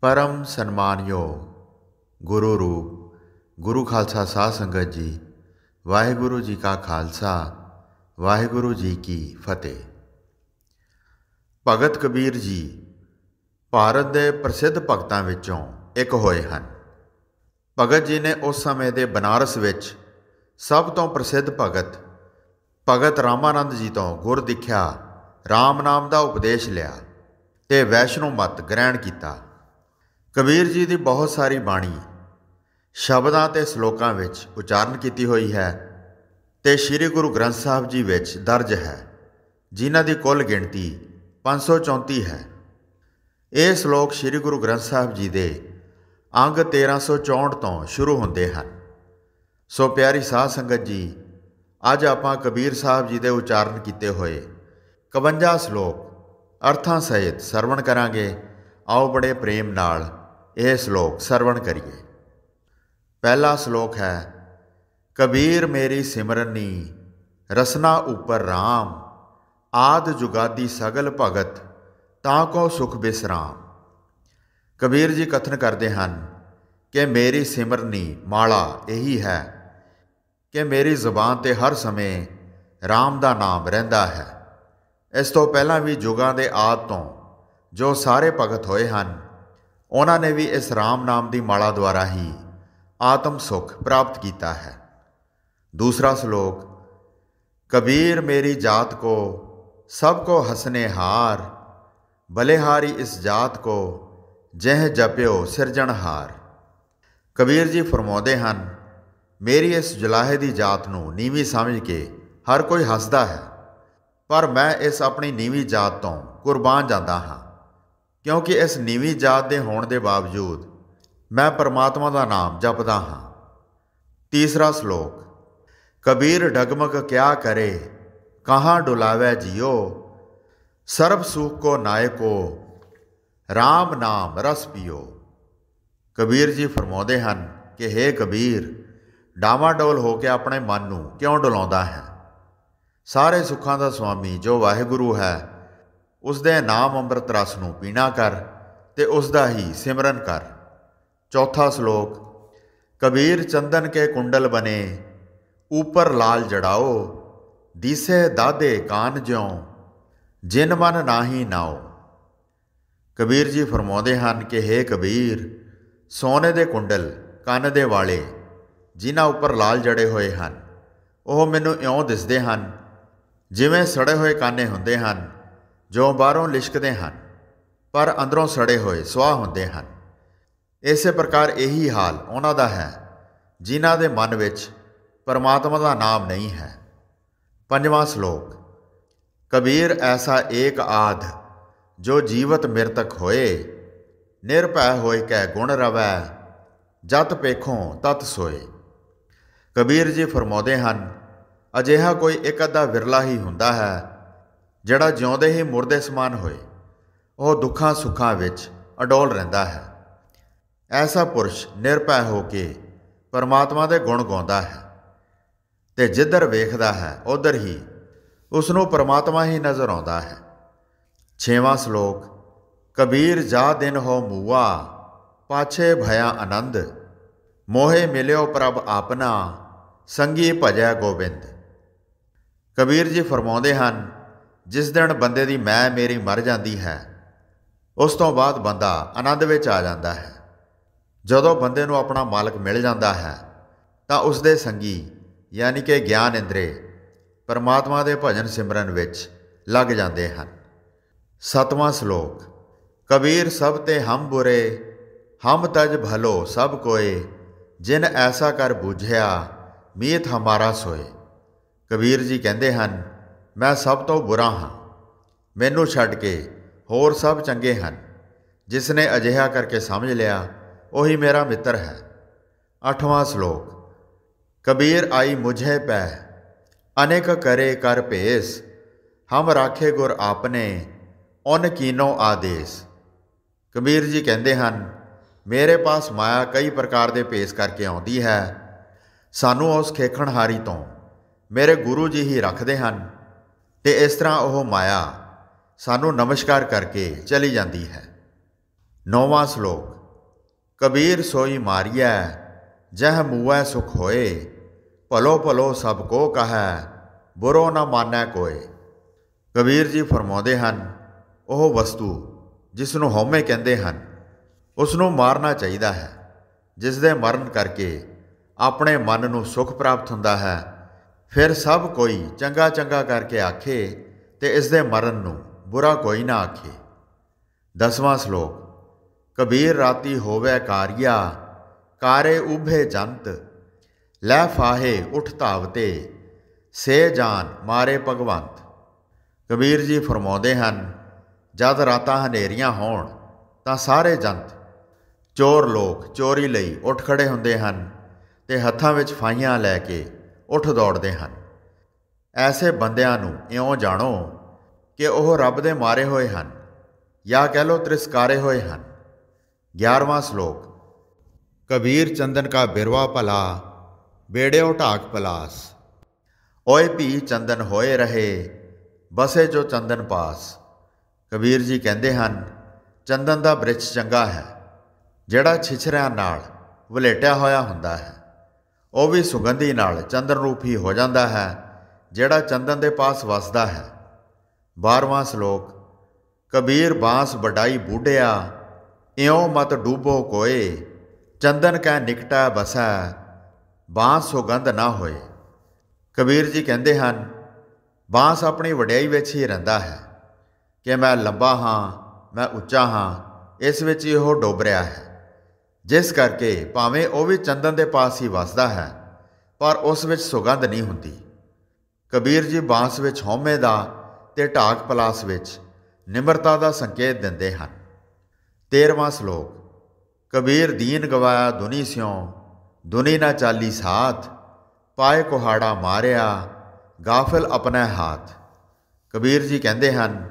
ਪਰਮ ਸਨਮਾਨਯੋਗ ਗੁਰੂ ਰੂਪ ਗੁਰੂ ਖਾਲਸਾ ਸਾਧ ਸੰਗਤ ਜੀ ਵਾਹਿਗੁਰੂ ਜੀ ਕਾ ਖਾਲਸਾ ਵਾਹਿਗੁਰੂ ਜੀ ਕੀ ਫਤਿਹ ਭਗਤ ਕਬੀਰ ਜੀ ਭਾਰਤ ਦੇ ਪ੍ਰਸਿੱਧ ਭਗਤਾਂ ਵਿੱਚੋਂ ਇੱਕ ਹੋਏ ਹਨ ਭਗਤ ਜੀ ਨੇ ਉਸ ਸਮੇਂ ਦੇ ਬਨਾਰਸ ਵਿੱਚ ਸਭ ਤੋਂ ਪ੍ਰਸਿੱਧ ਭਗਤ ਭਗਤ ਰਾਮਾਨੰਦ ਜੀ ਤੋਂ ਗੁਰ ਦਿਖਿਆ RAM ਨਾਮ ਦਾ ਉਪਦੇਸ਼ ਲਿਆ ਤੇ ਵੈਸ਼ਨੂ ਮਤ ਗ੍ਰਹਿਣ ਕੀਤਾ ਕਬੀਰ ਜੀ ਦੀ ਬਹੁਤ ਸਾਰੀ ਬਾਣੀ ਸ਼ਬਦਾਂ ਤੇ ਸ਼ਲੋਕਾਂ ਵਿੱਚ ਉਚਾਰਨ ਕੀਤੀ ਹੋਈ ਹੈ ਤੇ ਸ੍ਰੀ ਗੁਰੂ ਗ੍ਰੰਥ ਸਾਹਿਬ ਜੀ ਵਿੱਚ ਦਰਜ ਹੈ ਜਿਨ੍ਹਾਂ ਦੀ ਕੁੱਲ ਗਿਣਤੀ 534 ਹੈ ਇਹ ਸ਼ਲੋਕ ਸ੍ਰੀ ਗੁਰੂ ਗ੍ਰੰਥ ਸਾਹਿਬ ਜੀ ਦੇ ਅੰਗ 1364 ਤੋਂ ਸ਼ੁਰੂ ਹੁੰਦੇ ਹਨ ਸੋ ਪਿਆਰੀ ਸਾਧ ਸੰਗਤ ਜੀ ਅੱਜ ਆਪਾਂ ਕਬੀਰ ਸਾਹਿਬ ਜੀ ਦੇ ਉਚਾਰਨ ਕੀਤੇ ਹੋਏ 51 ਸ਼ਲੋਕ ਅਰਥਾਂ ਸਹਿਤ ਸਰਵਣ ਕਰਾਂਗੇ ਆਓ ਬੜੇ ਪ੍ਰੇਮ ਨਾਲ ਇਹ ਸ਼ਲੋਕ ਸਰਵਣ ਕਰੀਏ ਪਹਿਲਾ ਸ਼ਲੋਕ ਹੈ ਕਬੀਰ ਮੇਰੀ ਸਿਮਰਨੀ ਰਸਨਾ ਉਪਰ RAM ਆਦ ਜੁਗਾਦੀ ਸਗਲ ਭਗਤ ਤਾਂ ਕੋ ਸੁਖ ਬਿਸਰਾਮ ਕਬੀਰ ਜੀ ਕਥਨ ਕਰਦੇ ਹਨ ਕਿ ਮੇਰੀ ਸਿਮਰਨੀ ਮਾਲਾ ਇਹੀ ਹੈ ਕਿ ਮੇਰੀ ਜ਼ੁਬਾਨ ਤੇ ਹਰ ਸਮੇਂ RAM ਦਾ ਨਾਮ ਰਹਿੰਦਾ ਹੈ ਇਸ ਤੋਂ ਪਹਿਲਾਂ ਵੀ ਜੁਗਾਂ ਦੇ ਆਦ ਤੋਂ ਜੋ ਸਾਰੇ ਭਗਤ ਹੋਏ ਹਨ ਉਹਨਾਂ ਨੇ ਵੀ ਇਸ RAM ਨਾਮ ਦੀ ਮਾਲਾ ਦੁਆਰਾ ਹੀ ਆਤਮ ਸੁਖ ਪ੍ਰਾਪਤ ਕੀਤਾ ਹੈ ਦੂਸਰਾ ਸ਼ਲੋਕ ਕਬੀਰ ਮੇਰੀ ਜਾਤ ਕੋ ਸਭ ਕੋ ਹਸਨੇ ਹਾਰ ਬਲੇਹਾਰੀ ਇਸ ਜਾਤ ਕੋ ਜਹ ਜਪਿਓ ਹਾਰ ਕਬੀਰ ਜੀ ਫਰਮਾਉਂਦੇ ਹਨ ਮੇਰੀ ਇਸ ਜਲਾਹੇ ਦੀ ਜਾਤ ਨੂੰ ਨੀਵੀਂ ਸਮਝ ਕੇ ਹਰ ਕੋਈ ਹੱਸਦਾ ਹੈ ਪਰ ਮੈਂ ਇਸ ਆਪਣੀ ਨੀਵੀਂ ਜਾਤ ਤੋਂ ਕੁਰਬਾਨ ਜਾਂਦਾ ਹਾਂ ਕਿਉਂਕਿ ਇਸ ਨੀਵੀਂ ਜਾਤ ਦੇ ਹੋਣ ਦੇ ਬਾਵਜੂਦ ਮੈਂ ਪਰਮਾਤਮਾ ਦਾ ਨਾਮ ਜਪਦਾ ਹਾਂ ਤੀਸਰਾ ਸ਼ਲੋਕ ਕਬੀਰ ਢਗਮਗ ਕਿਆ ਕਰੇ ਕਹਾਂ ਡੁਲਾਵੇ ਜਿਓ ਸਰਬ ਸੁਖ ਕੋ ਨਾਇਕੋ RAM ਨਾਮ ਰਸ ਪਿਓ ਕਬੀਰ ਜੀ ਫਰਮਾਉਂਦੇ ਹਨ ਕਿ हे ਕਬੀਰ ਡਾਵਾ ਡੋਲ ਹੋ ਕੇ ਆਪਣੇ ਮਨ ਨੂੰ ਕਿਉਂ ਡੁਲਾਉਂਦਾ ਹੈ ਸਾਰੇ ਸੁੱਖਾਂ ਦਾ ਸੁਆਮੀ ਜੋ ਵਾਹਿਗੁਰੂ ਹੈ ਉਸ ਦੇ ਨਾਮ ਅੰਮ੍ਰਿਤ ਰਸ ਨੂੰ ਪੀਣਾ ਕਰ ਤੇ ਉਸ ਦਾ ਹੀ ਸਿਮਰਨ ਕਰ ਚੌਥਾ ਸ਼ਲੋਕ ਕਬੀਰ ਚੰਦਨ ਕੇ ਕੁੰਡਲ ਬਨੇ ਉਪਰ ਲਾਲ ਜੜਾਓ ਦੀਸੇ ਦਾਦੇ ਕਾਨ ਜਿਉ ਜਿਨ ਮਨ ਨਾਹੀ ਨਾਓ ਕਬੀਰ ਜੀ ਫਰਮਾਉਂਦੇ ਹਨ ਕਿ हे ਕਬੀਰ ਸੋਨੇ ਦੇ ਕੁੰਡਲ ਕੰਨ ਦੇ ਵਾਲੇ ਜਿਨ੍ਹਾਂ ਉੱਪਰ ਲਾਲ ਜੜੇ ਹੋਏ ਹਨ ਉਹ ਮੈਨੂੰ ਇਉਂ ਦਿਸਦੇ ਹਨ ਜਿਵੇਂ ਸੜੇ ਹੋਏ ਕਾਨੇ ਹੁੰਦੇ ਹਨ ਜੋ ਬਾਹਰੋਂ ਲਿਸ਼ਕਦੇ ਹਨ ਪਰ ਅੰਦਰੋਂ ਸੜੇ ਹੋਏ ਸਵਾਹ ਹੁੰਦੇ ਹਨ ਇਸੇ ਪ੍ਰਕਾਰ ਇਹੀ ਹਾਲ ਉਹਨਾਂ ਦਾ ਹੈ ਜਿਨ੍ਹਾਂ ਦੇ ਮਨ ਵਿੱਚ ਪਰਮਾਤਮਾ ਦਾ ਨਾਮ ਨਹੀਂ ਹੈ ਪੰਜਵਾਂ ਸ਼ਲੋਕ ਕਬੀਰ ਐਸਾ ਏਕ ਆਧ ਜੋ ਜੀਵਤ ਮਿਰਤਕ ਹੋਏ ਨਿਰਭੈ ਹੋਏ ਕੈ ਗੁਣ ਰਵੈ ਜਤ ਪੇਖੋਂ ਤਤ ਸੋਏ ਕਬੀਰ ਜੀ ਫਰਮਾਉਂਦੇ ਹਨ ਅਜਿਹਾ ਕੋਈ ਇੱਕ ਅੱਧਾ ਵਿਰਲਾ ਹੀ ਹੁੰਦਾ ਹੈ ਜਿਹੜਾ ਜਿਉਂਦੇ ਹੀ ਮੁਰਦੇ ਸਮਾਨ ਹੋਏ ਉਹ ਦੁੱਖਾਂ ਸੁੱਖਾਂ ਵਿੱਚ ਅਡੋਲ ਰਹਿੰਦਾ ਹੈ ਐਸਾ ਪੁਰਸ਼ ਨਿਰਭੈ ਹੋ ਕੇ ਪਰਮਾਤਮਾ ਦੇ ਗੁਣ ਗਾਉਂਦਾ ਹੈ ਤੇ ਜਿੱਧਰ ਵੇਖਦਾ ਹੈ ਉਧਰ ਹੀ ਉਸ ਨੂੰ ਪਰਮਾਤਮਾ ਹੀ ਨਜ਼ਰ ਆਉਂਦਾ ਹੈ ਛੇਵਾਂ ਸ਼ਲੋਕ ਕਬੀਰ ਜਾ ਦਿਨ ਹੋ ਮੂਆ ਪਾਛੇ ਭਇਆ ਆਨੰਦ ਮੋਹੇ ਮਿਲਿਓ ਪ੍ਰਭ ਆਪਨਾ ਸੰਗੀ ਭਜੈ ਗੋਬਿੰਦ ਕਬੀਰ ਜੀ ਫਰਮਾਉਂਦੇ ਹਨ ਜਿਸ ਦਿਨ ਬੰਦੇ ਦੀ ਮੈਂ ਮੇਰੀ ਮਰ ਜਾਂਦੀ ਹੈ ਉਸ ਤੋਂ ਬਾਅਦ ਬੰਦਾ ਆਨੰਦ ਵਿੱਚ ਆ ਜਾਂਦਾ ਹੈ ਜਦੋਂ ਬੰਦੇ ਨੂੰ ਆਪਣਾ ਮਾਲਕ ਮਿਲ ਜਾਂਦਾ ਹੈ ਤਾਂ ਉਸ ਦੇ ਸੰਗੀ ਯਾਨੀ ਕਿ ਗਿਆਨ ਇੰਦਰੇ ਪਰਮਾਤਮਾ ਦੇ ਭਜਨ ਸਿਮਰਨ ਵਿੱਚ ਲੱਗ ਜਾਂਦੇ ਹਨ ਸਤਵਾਂ ਸ਼ਲੋਕ ਕਬੀਰ ਸਭ ਤੇ ਹਮ ਬੁਰੇ ਹਮ ਤਜ ਭਲੋ ਸਭ ਕੋਏ ਜਿਨ ਐਸਾ ਕਰ ਬੁਝਿਆ ਮੀਤ ਹਮਾਰਾ ਸੋਏ ਕਬੀਰ ਜੀ ਕਹਿੰਦੇ ਹਨ ਮੈਂ ਸਭ ਤੋਂ ਬੁਰਾ ਹਾਂ ਮੈਨੂੰ ਛੱਡ ਕੇ ਹੋਰ ਸਭ ਚੰਗੇ ਹਨ ਜਿਸ ਨੇ ਅਜਿਹਾ ਕਰਕੇ ਸਮਝ ਲਿਆ ਉਹੀ ਮੇਰਾ ਮਿੱਤਰ ਹੈ ਅੱਠਵਾਂ ਸ਼ਲੋਕ ਕਬੀਰ ਆਈ ਮੁਝੇ ਪੈ ਅਨੇਕ ਕਰੇ ਕਰ ਭੇਸ ਹਮ ਰਾਖੇ ਗੁਰ ਆਪਨੇ ਉਨ ਕੀਨੋ ਆਦੇਸ ਕਬੀਰ ਜੀ ਕਹਿੰਦੇ ਹਨ ਮੇਰੇ ਪਾਸ ਮਾਇਆ ਕਈ ਪ੍ਰਕਾਰ ਦੇ ਭੇਸ ਕਰਕੇ ਆਉਂਦੀ ਹੈ ਸਾਨੂੰ ਉਸ ਖੇਖਣਹਾਰੀ ਤੋਂ ਮੇਰੇ ਗੁਰੂ ਜੀ ਹੀ ਰੱਖਦੇ ਹਨ ਤੇ ਇਸ ਤਰ੍ਹਾਂ ਉਹ ਮਾਇਆ ਸਾਨੂੰ ਨਮਸਕਾਰ ਕਰਕੇ ਚਲੀ ਜਾਂਦੀ ਹੈ ਨੌਵਾਂ ਸ਼ਲੋਕ ਕਬੀਰ ਸੋਈ ਮਾਰੀਐ ਜਹ ਮੂਐ ਸੁਖ ਹੋਏ ਭਲੋ ਭਲੋ ਸਭ ਕੋ ਕਹੈ ਬੁਰੋ ਨਾ ਮਾਨੈ ਕੋਏ ਕਬੀਰ ਜੀ ਫਰਮਾਉਂਦੇ ਹਨ ਉਹ ਵਸਤੂ ਜਿਸ ਨੂੰ ਹਉਮੈ ਕਹਿੰਦੇ ਹਨ ਉਸ ਨੂੰ ਮਾਰਨਾ ਚਾਹੀਦਾ ਹੈ ਜਿਸ ਦੇ ਮਰਨ ਕਰਕੇ ਆਪਣੇ ਮਨ ਨੂੰ ਸੁਖ ਪ੍ਰਾਪਤ ਹੁੰਦਾ ਹੈ ਫਿਰ ਸਭ ਕੋਈ ਚੰਗਾ ਚੰਗਾ ਕਰਕੇ ਆਖੇ ਤੇ ਇਸ ਦੇ ਮਰਨ ਨੂੰ ਬੁਰਾ ਕੋਈ ਨਾ ਆਖੇ ਦਸਵਾਂ ਸ਼ਲੋਕ ਕਬੀਰ ਰਾਤੀ ਹੋਵੇ ਕਾਰਿਆ ਕਾਰੇ ਉਭੇ ਜੰਤ ਲੈ ਫਾਹੇ ਉਠ ਧਾਵਤੇ ਸੇ ਜਾਨ ਮਾਰੇ ਭਗਵੰਤ ਕਬੀਰ ਜੀ ਫਰਮਾਉਂਦੇ ਹਨ ਜਦ ਰਾਤਾਂ ਹਨੇਰੀਆਂ ਹੋਣ ਤਾਂ ਸਾਰੇ ਜੰਤ ਚੋਰ ਲੋਕ ਚੋਰੀ ਲਈ ਉੱਠ ਖੜੇ ਹੁੰਦੇ ਹਨ ਤੇ ਹੱਥਾਂ ਵਿੱਚ ਫਾਈਆਂ ਲੈ ਕੇ ਉੱਠ ਦੌੜਦੇ ਹਨ ਐਸੇ ਬੰਦਿਆਂ ਨੂੰ ਇਉਂ ਜਾਣੋ ਕਿ ਉਹ ਰੱਬ ਦੇ ਮਾਰੇ ਹੋਏ ਹਨ ਜਾਂ ਕਹਿ ਲੋ ਤ੍ਰਿਸਕਾਰੇ ਹੋਏ ਹਨ 11ਵਾਂ ਸ਼ਲੋਕ ਕਬੀਰ ਚੰਦਨ ਕਾ ਬਿਰਵਾ ਭਲਾ ਬੇੜਿਓ ਢਾਕ ਪਲਾਸ ਓਏ ਭੀ ਚੰਦਨ ਹੋਏ ਰਹੇ ਬਸੇ ਜੋ ਚੰਦਨ ਪਾਸ ਕਬੀਰ ਜੀ ਕਹਿੰਦੇ ਹਨ ਚੰਦਨ ਦਾ ਬ੍ਰਿਛ ਚੰਗਾ ਹੈ ਜਿਹੜਾ ਛਿਛਰਿਆਂ ਨਾਲ ਵਲੇਟਿਆ ਹੋਇਆ ਹੁੰਦਾ ਹੈ ਉਹ ਵੀ ਸੁਗੰਧੀ ਨਾਲ ਚੰਦਨ ਰੂਪੀ ਹੋ ਜਾਂਦਾ ਹੈ ਜਿਹੜਾ ਚੰਦਨ ਦੇ ਪਾਸ ਵਸਦਾ ਹੈ 12ਵਾਂ ਸ਼ਲੋਕ ਕਬੀਰ ਬਾਸ ਵਡਾਈ ਬੂਢਿਆ ਇਉਂ ਮਤ ਡੂਬੋ ਕੋਏ ਚੰਦਨ ਕੈ ਨਿਕਟਾ ਬਸਾ ਬਾਸ ਸੁਗੰਧ ਨਾ ਹੋਏ ਕਬੀਰ ਜੀ ਕਹਿੰਦੇ ਹਨ ਬਾਸ ਆਪਣੀ ਵਡਿਆਈ ਵਿੱਚ ਹੀ ਰਹਿੰਦਾ ਹੈ ਕਿ ਮੈਂ ਲੰਬਾ ਹਾਂ ਮੈਂ ਉੱਚਾ ਹਾਂ ਇਸ ਵਿੱਚ ਇਹੋ ਡੋਬ ਰਿਹਾ ਹੈ ਜਿਸ ਕਰਕੇ ਭਾਵੇਂ ਉਹ ਵੀ ਚੰਦਨ ਦੇ ਪਾਸ ਹੀ ਵਸਦਾ ਹੈ ਪਰ ਉਸ ਵਿੱਚ ਸੁਗੰਧ ਨਹੀਂ ਹੁੰਦੀ ਕਬੀਰ ਜੀ ਬਾਸ ਵਿੱਚ ਹਉਮੈ ਦਾ ਤੇ ਢਾਕ ਪਲਾਸ ਵਿੱਚ ਨਿਮਰਤਾ ਦਾ ਸੰਕੇਤ ਦਿੰਦੇ ਹਨ 13ਵਾਂ ਸ਼ਲੋਕ ਕਬੀਰ ਦੀਨ ਗਵਾਇਆ ਦੁਨੀ ਸਿਉ ਦੁਨੀ ਨਾ ਚਾਲੀ ਸਾਥ ਪਾਏ ਕੋਹਾੜਾ ਮਾਰਿਆ ਗਾਫਿਲ ਆਪਣੇ ਹੱਥ ਕਬੀਰ ਜੀ ਕਹਿੰਦੇ ਹਨ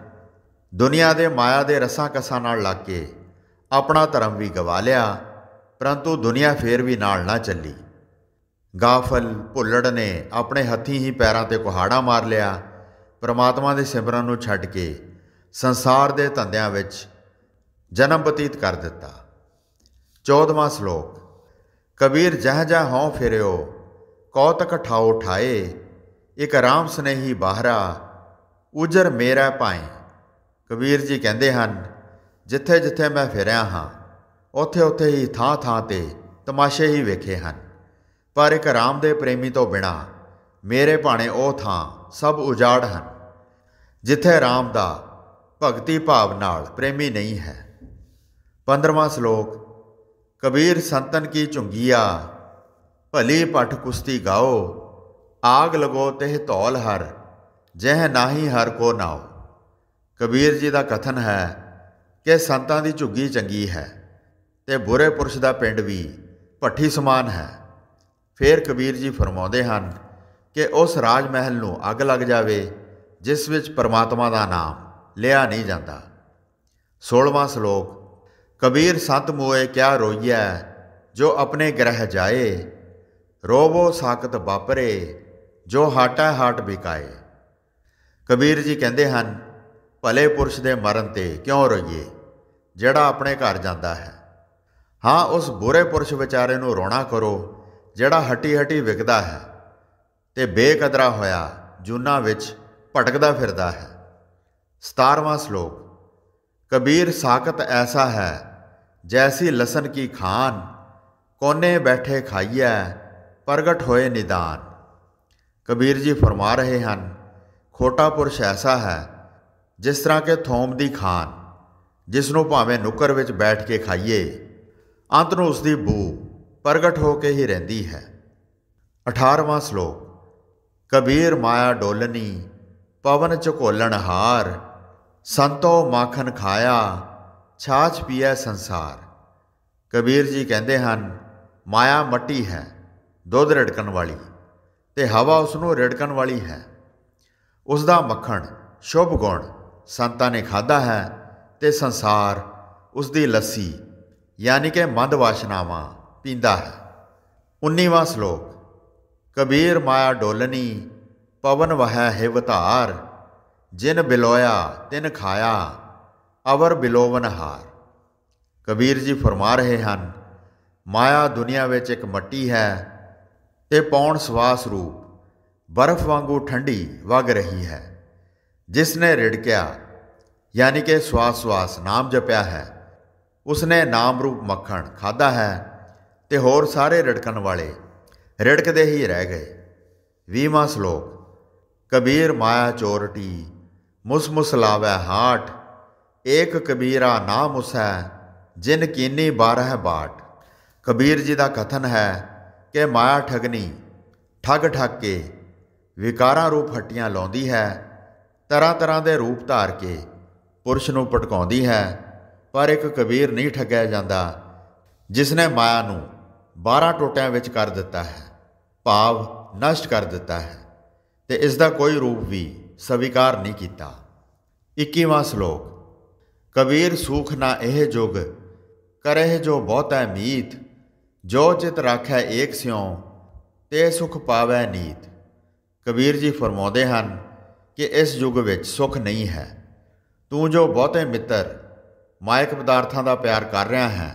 ਦੁਨੀਆ ਦੇ ਮਾਇਆ ਦੇ ਰਸਾਂ ਕਸਾਂ ਨਾਲ ਲੱਗ ਕੇ ਆਪਣਾ ਧਰਮ ਵੀ ਗਵਾ ਲਿਆ ਪਰੰਤੂ ਦੁਨੀਆ ਫੇਰ ਵੀ ਨਾਲ ਨਾ ਚੱਲੀ ਗਾਫਲ ਭੁੱਲੜ ਨੇ ਆਪਣੇ ਹੱਥੀ ਹੀ ਪੈਰਾਂ ਤੇ ਕੁਹਾੜਾ ਮਾਰ ਲਿਆ ਪ੍ਰਮਾਤਮਾ ਦੇ ਸਿਮਰਨ ਨੂੰ ਛੱਡ ਕੇ ਸੰਸਾਰ ਦੇ ਧੰਦਿਆਂ ਵਿੱਚ ਜਨਮ ਬਤੀਤ ਕਰ ਦਿੱਤਾ 14ਵਾਂ ਸ਼ਲੋਕ ਕਬੀਰ ਜਹ ਜਹ ਹਉ ਫਿਰਿਓ ਕੌਤਕ ਠਾਉ ਠਾਏ ਇਕ ਆਰਾਮ ਸਨੇਹੀ ਬਾਹਰਾ ਉਜਰ ਮੇਰਾ ਪਾਏ ਕਬੀਰ ਜੀ ਕਹਿੰਦੇ ਹਨ ਜਿੱਥੇ ਜਿੱਥੇ ਮੈਂ ਫਿਰਿਆ ਹਾਂ ਉੱਥੇ-ਉੱਥੇ ਹੀ ਥਾਂ-ਥਾਂ ਤੇ ਤਮਾਸ਼ੇ ਹੀ ਵੇਖੇ ਹਨ ਪਰ ਇੱਕ ਰਾਮ ਦੇ ਪ੍ਰੇਮੀ ਤੋਂ ਬਿਨਾ ਮੇਰੇ ਭਾਣੇ ਉਹ ਥਾਂ ਸਭ ਉਜਾੜ ਹਨ ਜਿੱਥੇ ਰਾਮ ਦਾ ਭਗਤੀ ਭਾਵ ਨਾਲ ਪ੍ਰੇਮੀ ਨਹੀਂ ਹੈ 15ਵਾਂ ਸ਼ਲੋਕ ਕਬੀਰ ਸੰਤਨ ਕੀ ਝੁੰਗੀਆ ਭਲੀ ਪਠ ਕੁਸਤੀ ਗਾਓ ਆਗ ਲਗੋ ਤੇ ਧੌਲ ਹਰ ਜਹ ਨਾਹੀ ਹਰ ਕੋ ਨਾਓ ਕਬੀਰ ਜੀ ਦਾ ਕਥਨ ਹੈ ਕਿ ਸੰਤਾਂ ਦੀ ਝੁੱਗੀ ਚੰਗੀ ਹੈ ਤੇ ਬੁਰੇ ਪੁਰਸ਼ ਦਾ ਪਿੰਡ ਵੀ ਭੱਠੀ ਸਮਾਨ ਹੈ ਫੇਰ ਕਬੀਰ ਜੀ ਫਰਮਾਉਂਦੇ ਹਨ ਕਿ ਉਸ ਰਾਜ ਮਹਿਲ ਨੂੰ ਅੱਗ ਲੱਗ ਜਾਵੇ ਜਿਸ ਵਿੱਚ ਪਰਮਾਤਮਾ ਦਾ ਨਾਮ ਲਿਆ ਨਹੀਂ ਜਾਂਦਾ 16ਵਾਂ ਸ਼ਲੋਕ ਕਬੀਰ ਸੰਤ ਮੋਏ ਕਿਆ ਰੋਈਐ ਜੋ ਆਪਣੇ ਗ੍ਰਹਿ ਜਾਏ ਰੋਵੋ ਸਾਖਤ ਬਾਪਰੇ ਜੋ ਹਾਟਾ ਹਾਟ ਬਿਕਾਏ ਕਬੀਰ ਜੀ ਕਹਿੰਦੇ ਹਨ ਭਲੇ ਪੁਰਸ਼ ਦੇ ਮਰਨ ਤੇ ਕਿਉਂ ਰੋਈਏ ਜਿਹੜਾ ਆਪਣੇ ਘਰ ਜਾਂਦਾ ਹੈ ਹਾਂ ਉਸ ਬੁਰੇ ਪੁਰਸ਼ ਵਿਚਾਰੇ ਨੂੰ ਰੋਣਾ ਕਰੋ ਜਿਹੜਾ ਹਟੀ ਹਟੀ ਵਿਕਦਾ ਹੈ ਤੇ ਬੇਕਦਰਾ ਹੋਇਆ ਜੁਨਾ ਵਿੱਚ ਭਟਕਦਾ ਫਿਰਦਾ ਹੈ 17ਵਾਂ ਸ਼ਲੋਕ ਕਬੀਰ ਸਾਖਤ ਐਸਾ ਹੈ ਜੈਸੀ ਲਸਨ ਕੀ ਖਾਨ ਕੋਨੇ ਬੈਠੇ ਖਾਈਐ ਪ੍ਰਗਟ ਹੋਏ ਨਿਦਾਨ ਕਬੀਰ ਜੀ ਫਰਮਾ ਰਹੇ ਹਨ ਖੋਟਾ ਪੁਰਸ਼ ਐਸਾ ਹੈ ਜਿਸ ਤਰ੍ਹਾਂ ਕਿ ਥੋਮ ਦੀ ਖਾਨ ਜਿਸ ਨੂੰ ਭਾਵੇਂ ਨੁਕਰ ਵਿੱਚ ਬੈਠ ਕੇ ਖਾਈਏ ਅੰਤ ਨੂੰ ਉਸ ਦੀ ਬੂ ਪ੍ਰਗਟ ਹੋ ਕੇ ਹੀ ਰਹਿੰਦੀ ਹੈ 18ਵਾਂ ਸ਼ਲੋਕ ਕਬੀਰ ਮਾਇਆ ਡੋਲਨੀ ਪਵਨ ਝਕੋਲਣ ਹਾਰ ਸੰਤੋ ਮਾਖਨ ਖਾਇਆ ਛਾਛ ਪੀਐ ਸੰਸਾਰ ਕਬੀਰ ਜੀ ਕਹਿੰਦੇ ਹਨ ਮਾਇਆ ਮੱਟੀ ਹੈ ਦੁੱਧ ਰੜਕਣ ਵਾਲੀ ਤੇ ਹਵਾ ਉਸ ਨੂੰ ਰੜਕਣ ਵਾਲੀ ਹੈ ਉਸ ਦਾ ਮੱਖਣ ਸ਼ੁਭ ਗੁਣ ਸੰਤਾਂ ਨੇ ਖਾਦਾ ਹੈ ਤੇ ਸੰਸਾਰ ਉਸ ਦੀ ਲੱਸੀ ਯਾਨੀ ਕਿ ਮੰਦ ਵਾਸ਼ਨਾਵਾਂ ਪੀਂਦਾ ਹੈ 19ਵਾਂ ਸ਼ਲੋਕ ਕਬੀਰ ਮਾਇਆ ਡੋਲਨੀ ਪਵਨ ਵਹੈ ਵਧਾਰ ਜਿਨ ਬਿਲੋਇਆ ਤਿਨ ਖਾਇਆ ਅਵਰ ਬਿਲੋਵਨ ਹਾਰ ਕਬੀਰ ਜੀ ਫਰਮਾ ਰਹੇ ਹਨ ਮਾਇਆ ਦੁਨੀਆ ਵਿੱਚ ਇੱਕ ਮੱਟੀ ਹੈ ਤੇ ਪੌਣ ਸਵਾਸ ਰੂਪ ਬਰਫ਼ ਵਾਂਗੂ ਠੰਡੀ ਵਗ ਰਹੀ ਹੈ ਜਿਸ ਨੇ ਰਿੜਕਿਆ ਯਾਨੀ ਕਿ ਸਵਾਸ ਸਵਾਸ ਨਾਮ ਜਪਿਆ ਹੈ ਉਸਨੇ ਨਾਮ ਰੂਪ ਮੱਖਣ ਖਾਦਾ ਹੈ ਤੇ ਹੋਰ ਸਾਰੇ ਰੜਕਣ ਵਾਲੇ ਰੜਕਦੇ ਹੀ ਰਹਿ ਗਏ 20ਵਾਂ ਸ਼ਲੋਕ ਕਬੀਰ ਮਾਇਆ ਚੋਰਟੀ ਮੁਸ ਮੁਸ ਲਾਵੇ ਹਾਟ ਏਕ ਕਬੀਰਾ ਨਾਮ ਉਸੈ ਜਿਨ ਕੀਨੀ ਬਾਰਹ ਬਾਟ ਕਬੀਰ ਜੀ ਦਾ ਕਥਨ ਹੈ ਕਿ ਮਾਇਆ ਠਗਨੀ ਠੱਗ ਠੱਗ ਕੇ ਵਿਕਾਰਾਂ ਰੂਪ ਹੱਟੀਆਂ ਲਾਉਂਦੀ ਹੈ ਤਰ੍ਹਾਂ ਤਰ੍ਹਾਂ ਦੇ ਰੂਪ ਧਾਰ ਕੇ ਪੁਰਸ਼ ਨੂੰ ਭਟਕਾਉਂਦੀ ਹੈ ਪਰ ਇੱਕ ਕਬੀਰ ਨਹੀਂ ਠੱਗਿਆ ਜਾਂਦਾ ਜਿਸ ਨੇ ਮਾਇਆ ਨੂੰ 12 ਟੋਟਿਆਂ ਵਿੱਚ ਕਰ ਦਿੱਤਾ ਹੈ ਭਾਵ ਨਸ਼ਟ ਕਰ ਦਿੱਤਾ ਹੈ ਤੇ ਇਸ ਦਾ ਕੋਈ ਰੂਪ ਵੀ ਸਵੀਕਾਰ ਨਹੀਂ ਕੀਤਾ 21ਵਾਂ ਸ਼ਲੋਕ ਕਬੀਰ ਸੂਖ ਨਾ ਇਹ ਜੁਗ ਕਰਹਿ ਜੋ ਬਹੁਤੈ ਮੀਤ ਜੋ ਚਿਤ ਰੱਖੈ ਏਕ ਸਿਉ ਤੇ ਸੁਖ ਪਾਵੈ ਨੀਤ ਕਬੀਰ ਜੀ ਫਰਮਾਉਂਦੇ ਹਨ ਕਿ ਇਸ ਯੁਗ ਵਿੱਚ ਸੁਖ ਨਹੀਂ ਹੈ ਤੂੰ ਜੋ ਬਹੁਤੇ ਮਿੱਤਰ ਮਾਇਕ ਪਦਾਰਥਾਂ ਦਾ ਪਿਆਰ ਕਰ ਰਿਹਾ ਹੈ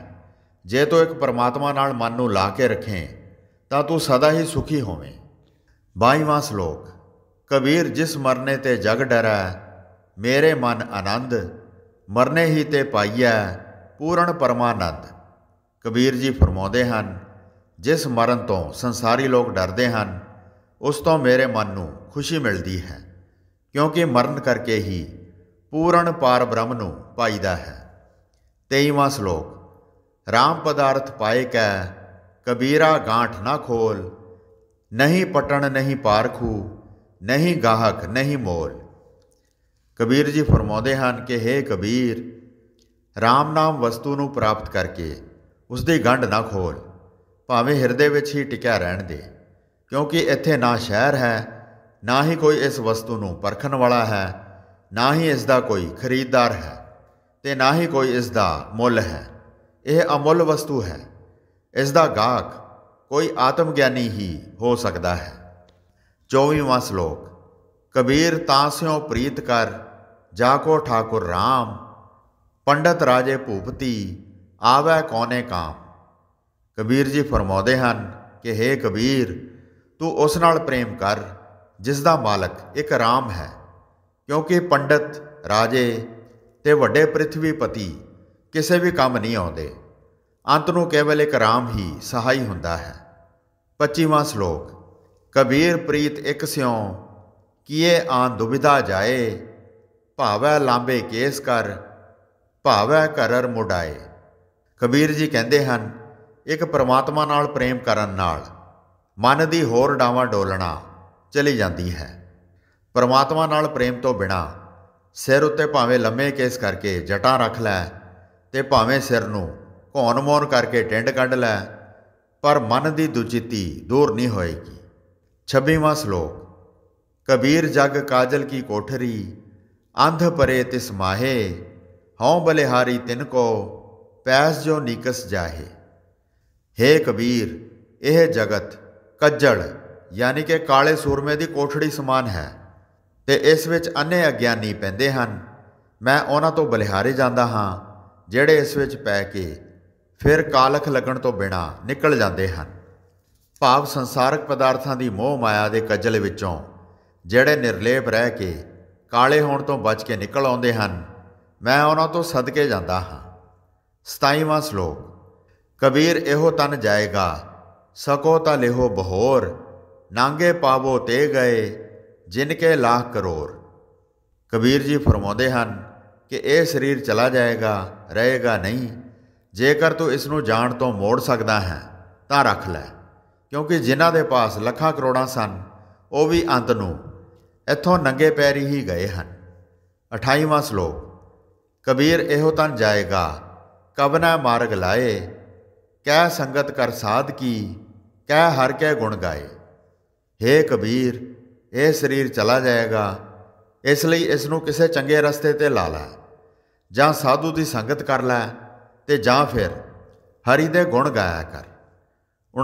ਜੇ ਤੂੰ ਇੱਕ ਪਰਮਾਤਮਾ ਨਾਲ ਮਨ ਨੂੰ ਲਾ ਕੇ ਰੱਖੇ ਤਾਂ ਤੂੰ ਸਦਾ ਹੀ ਸੁਖੀ ਹੋਵੇਂ 22ਵਾਂ ਸ਼ਲੋਕ ਕਬੀਰ ਜਿਸ ਮਰਨੇ ਤੇ ਜਗ ਡਰੈ ਮੇਰੇ ਮਨ ਆਨੰਦ ਮਰਨੇ ਹੀ ਤੇ ਪਾਈਐ ਪੂਰਨ ਪਰਮਾਨੰਦ ਕਬੀਰ ਜੀ ਫਰਮਾਉਂਦੇ ਹਨ ਜਿਸ ਮਰਨ ਤੋਂ ਸੰਸਾਰੀ ਲੋਕ ਡਰਦੇ ਹਨ ਉਸ ਤੋਂ ਮੇਰੇ ਮਨ ਨੂੰ ਖੁਸ਼ੀ ਮਿਲਦੀ ਹੈ ਕਿਉਂਕਿ ਮਰਨ ਕਰਕੇ ਹੀ ਪੂਰਨ ਪਾਰ ਬ੍ਰਹਮ ਨੂੰ ਪਾਈਦਾ ਹੈ तेईवा ਸ਼ਲੋਕ राम ਪਦਾਰਥ पाए कै ਕਬੀਰਾ ਗਾਂਠ ਨਾ ਖੋਲ ਨਹੀਂ ਪਟਣ ਨਹੀਂ ਪਾਰਖੂ ਨਹੀਂ ਗਾਹਕ ਨਹੀਂ ਮੋਲ ਕਬੀਰ ਜੀ ਫਰਮਾਉਂਦੇ ਹਨ ਕਿ हे ਕਬੀਰ RAM ਨਾਮ ਵਸਤੂ ਨੂੰ ਪ੍ਰਾਪਤ ਕਰਕੇ ਉਸ ਦੀ ਗੰਢ ਨਾ ਖੋਲ ਭਾਵੇਂ ਹਿਰਦੇ ਵਿੱਚ ਹੀ ਟਿਕਿਆ ਰਹਿਣ ਦੇ ਕਿਉਂਕਿ ਇੱਥੇ ਨਾ ਸ਼ਹਿਰ ਹੈ ਨਾ ਹੀ ਕੋਈ ਇਸ ਵਸਤੂ ਨੂੰ ਪਰਖਣ ਵਾਲਾ ਹੈ ਨਾ ਹੀ ਇਸ ਦਾ ਕੋਈ ਖਰੀਦਦਾਰ ਹੈ ਤੇ ਨਾ ਹੀ ਕੋਈ ਇਸ ਦਾ ਮੁੱਲ ਹੈ ਇਹ ਅਮੁੱਲ ਵਸਤੂ ਹੈ ਇਸ ਦਾ ਗਾਹਕ ਕੋਈ ਆਤਮ ਗਿਆਨੀ ਹੀ ਹੋ ਸਕਦਾ ਹੈ 24ਵਾਂ ਸ਼ਲੋਕ ਕਬੀਰ ਤਾਂ ਸਿਓ ਪ੍ਰੀਤ ਕਰ ਜਾ ਕੋ ਠਾਕੁਰ RAM ਪੰਡਤ ਰਾਜੇ ਭੂਪਤੀ ਆਵੇ ਕੋਨੇ ਕਾਮ ਕਬੀਰ ਜੀ ਫਰਮਾਉਦੇ ਹਨ ਕਿ हे ਕਬੀਰ ਤੂੰ ਉਸ ਨਾਲ ਪ੍ਰੇਮ ਕਰ ਜਿਸ ਦਾ ਮਾਲਕ ਇੱਕ RAM ਹੈ ਕਿਉਂਕਿ ਪੰਡਤ ਰਾਜੇ ਤੇ ਵੱਡੇ ਪ੍ਰithviਪਤੀ ਕਿਸੇ ਵੀ ਕੰਮ ਨਹੀਂ ਆਉਂਦੇ ਅੰਤ ਨੂੰ ਕੇਵਲ ਇੱਕ ਰਾਮ ਹੀ ਸਹਾਈ ਹੁੰਦਾ ਹੈ 25ਵਾਂ ਸ਼ਲੋਕ ਕਬੀਰ ਪ੍ਰੀਤ ਇੱਕ ਸਿਉ ਕੀਏ ਆਂ ਦੁਬਿਧਾ ਜਾਏ ਭਾਵੈ ਲਾਂਬੇ ਕੇਸ ਕਰ ਭਾਵੈ ਘਰਰ ਮੁਡਾਏ ਕਬੀਰ ਜੀ ਕਹਿੰਦੇ ਹਨ ਇੱਕ ਪ੍ਰਮਾਤਮਾ ਨਾਲ ਪ੍ਰੇਮ ਕਰਨ ਨਾਲ ਮਨ ਦੀ ਹੋਰ ਡਾਵਾਂ ਡੋਲਣਾ ਚਲੀ ਜਾਂਦੀ ਹੈ ਪ੍ਰਮਾਤਮਾ ਨਾਲ ਪ੍ਰੇਮ ਤੋਂ ਬਿਨਾ ਸਿਰ ਉੱਤੇ ਭਾਵੇਂ ਲੰਮੇ ਕੇਸ ਕਰਕੇ ਜਟਾਂ ਰੱਖ ਲੈ ਤੇ ਭਾਵੇਂ ਸਿਰ ਨੂੰ ਘੌਣ-ਮੌਣ ਕਰਕੇ ਟਿੰਡ ਕੱਢ ਲੈ ਪਰ ਮਨ ਦੀ ਦੁਚਿਤੀ ਦੂਰ ਨਹੀਂ ਹੋਏਗੀ 26ਵਾਂ ਸ਼ਲੋਕ ਕਬੀਰ ਜਗ ਕਾਜਲ ਕੀ ਕੋਠਰੀ ਅੰਧ ਪਰੇ ਤਿਸ ਮਾਹੇ ਹਉ ਬਲਿਹਾਰੀ ਤਿਨ ਕੋ ਪੈਸ ਜੋ ਨਿਕਸ ਜਾਹੇ ਹੈ ਕਬੀਰ ਇਹ ਜਗਤ ਕੱਜਲ ਯਾਨੀ ਕਿ ਕਾਲੇ ਸੂਰਮੇ ਦੀ ਕੋਠੜੀ ਸਮਾਨ ਹੈ ਤੇ ਇਸ ਵਿੱਚ ਅੰਨੇ ਅਗਿਆਨੀ ਪੈਂਦੇ ਹਨ ਮੈਂ ਉਹਨਾਂ ਤੋਂ ਬਲਿਹਾਰੇ ਜਾਂਦਾ ਹਾਂ ਜਿਹੜੇ ਇਸ ਵਿੱਚ ਪੈ ਕੇ ਫਿਰ ਕਾਲਖ ਲੱਗਣ ਤੋਂ ਬਿਨਾ ਨਿਕਲ ਜਾਂਦੇ ਹਨ ਭਾਵ ਸੰਸਾਰਕ ਪਦਾਰਥਾਂ ਦੀ ਮੋਹ ਮਾਇਆ ਦੇ ਕਜਲ ਵਿੱਚੋਂ ਜਿਹੜੇ ਨਿਰਲੇਪ ਰਹਿ ਕੇ ਕਾਲੇ ਹੋਣ ਤੋਂ ਬਚ ਕੇ ਨਿਕਲ ਆਉਂਦੇ ਹਨ ਮੈਂ ਉਹਨਾਂ ਤੋਂ ਸਦਕੇ ਜਾਂਦਾ ਹਾਂ 27ਵਾਂ ਸ਼ਲੋਕ ਕਬੀਰ ਇਹੋ ਤਨ ਜਾਏਗਾ ਸਕੋ ਤਾਂ ਲਿਹੋ ਬਹੋਰ ਨਾਂਗੇ ਪਾਵੋ ਤੇ ਗਏ ਜਿਨ ਕੇ ਲੱਖ ਕਰੋੜ ਕਬੀਰ ਜੀ ਫਰਮਾਉਂਦੇ ਹਨ ਕਿ ਇਹ ਸਰੀਰ ਚਲਾ ਜਾਏਗਾ ਰਹੇਗਾ ਨਹੀਂ ਜੇਕਰ ਤੂੰ ਇਸ ਨੂੰ ਜਾਣ ਤੋਂ ਮੋੜ ਸਕਦਾ ਹੈ ਤਾਂ ਰੱਖ ਲੈ ਕਿਉਂਕਿ ਜਿਨ੍ਹਾਂ ਦੇ ਪਾਸ ਲੱਖਾਂ ਕਰੋੜਾਂ ਸਨ ਉਹ ਵੀ ਅੰਤ ਨੂੰ ਇੱਥੋਂ ਨੰਗੇ ਪੈਰੀ ਹੀ ਗਏ ਹਨ 28ਵਾਂ ਸ਼ਲੋਕ ਕਬੀਰ ਇਹੋ ਤਨ ਜਾਏਗਾ ਕਬਨਾ ਮਾਰਗ ਲਾਏ ਕਹਿ ਸੰਗਤ ਕਰ ਸਾਧ ਕੀ ਕਹਿ ਹਰ ਕੈ ਗੁਣ ਗਾਏ ਹੇ ਕਬੀਰ ਇਹ ਸਰੀਰ ਚਲਾ ਜਾਏਗਾ ਇਸ ਲਈ ਇਸ ਨੂੰ ਕਿਸੇ ਚੰਗੇ ਰਸਤੇ ਤੇ ਲਾ ਲੈ ਜਾਂ ਸਾਧੂ ਦੀ ਸੰਗਤ ਕਰ ਲੈ ਤੇ ਜਾਂ ਫਿਰ ਹਰੀ ਦੇ ਗੁਣ ਗਾਇਆ ਕਰ